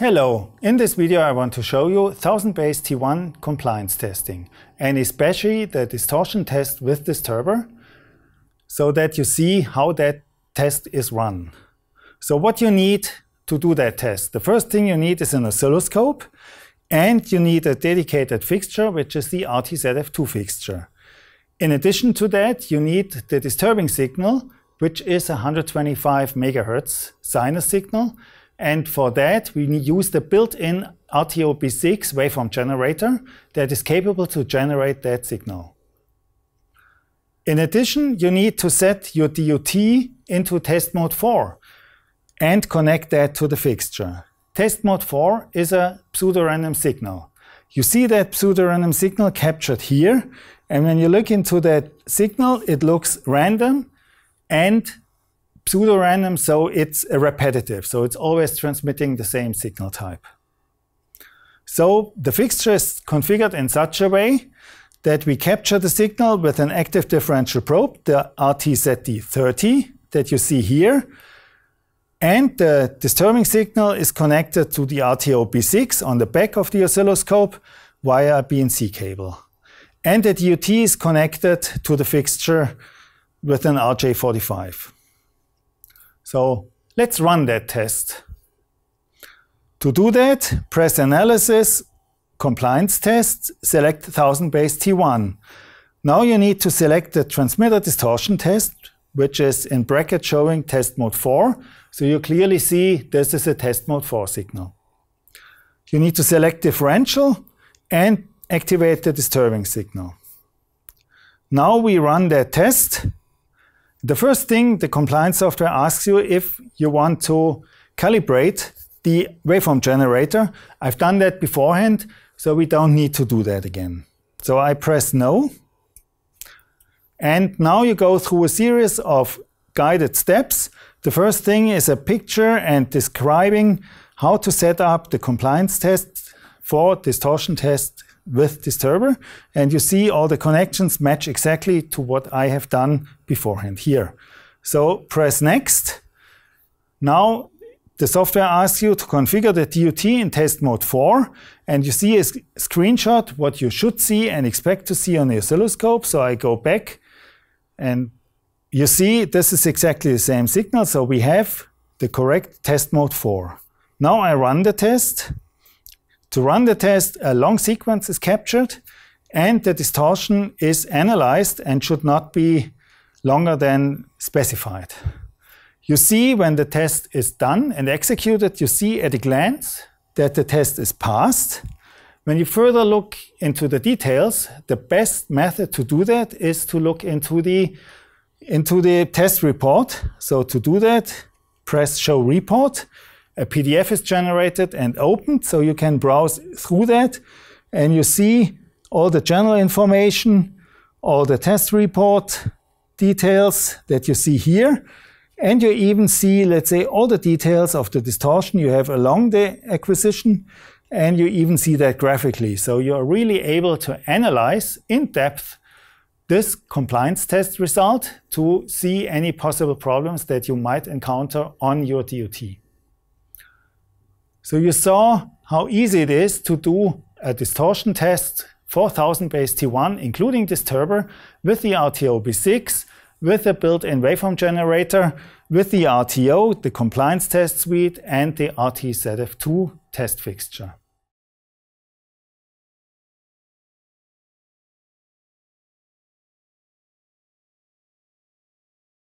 Hello! In this video I want to show you 1000 Base T1 compliance testing and especially the distortion test with Disturber so that you see how that test is run. So what you need to do that test? The first thing you need is an oscilloscope and you need a dedicated fixture which is the RTZF2 fixture. In addition to that you need the disturbing signal which is 125 MHz sinus signal and for that, we use the built-in RTOB6 waveform generator that is capable to generate that signal. In addition, you need to set your DUT into test mode 4 and connect that to the fixture. Test mode 4 is a pseudorandom signal. You see that pseudorandom signal captured here, and when you look into that signal, it looks random and pseudo-random, so it's repetitive. So it's always transmitting the same signal type. So the fixture is configured in such a way that we capture the signal with an active differential probe, the RTZD30 that you see here. And the disturbing signal is connected to the RTOB6 on the back of the oscilloscope via a BNC cable. And the DUT is connected to the fixture with an RJ45. So let's run that test. To do that, press Analysis, Compliance Test, select 1000 base T1. Now you need to select the transmitter distortion test, which is in bracket showing test mode 4. So you clearly see this is a test mode 4 signal. You need to select differential and activate the disturbing signal. Now we run that test the first thing the compliance software asks you if you want to calibrate the waveform generator. I've done that beforehand, so we don't need to do that again. So I press no. And now you go through a series of guided steps. The first thing is a picture and describing how to set up the compliance test for distortion test with Disturber. And you see all the connections match exactly to what I have done beforehand here. So press next. Now the software asks you to configure the DUT in test mode 4, and you see a screenshot what you should see and expect to see on the oscilloscope. So I go back, and you see this is exactly the same signal, so we have the correct test mode 4. Now I run the test, to run the test, a long sequence is captured and the distortion is analyzed and should not be longer than specified. You see when the test is done and executed, you see at a glance that the test is passed. When you further look into the details, the best method to do that is to look into the, into the test report. So to do that, press Show Report a PDF is generated and opened. So you can browse through that and you see all the general information, all the test report details that you see here. And you even see, let's say, all the details of the distortion you have along the acquisition. And you even see that graphically. So you're really able to analyze in depth this compliance test result to see any possible problems that you might encounter on your DOT. So you saw how easy it is to do a distortion test 4000 base T1, including disturber, with the RTO B6, with the built-in waveform generator, with the RTO, the compliance test suite, and the RTZF2 test fixture.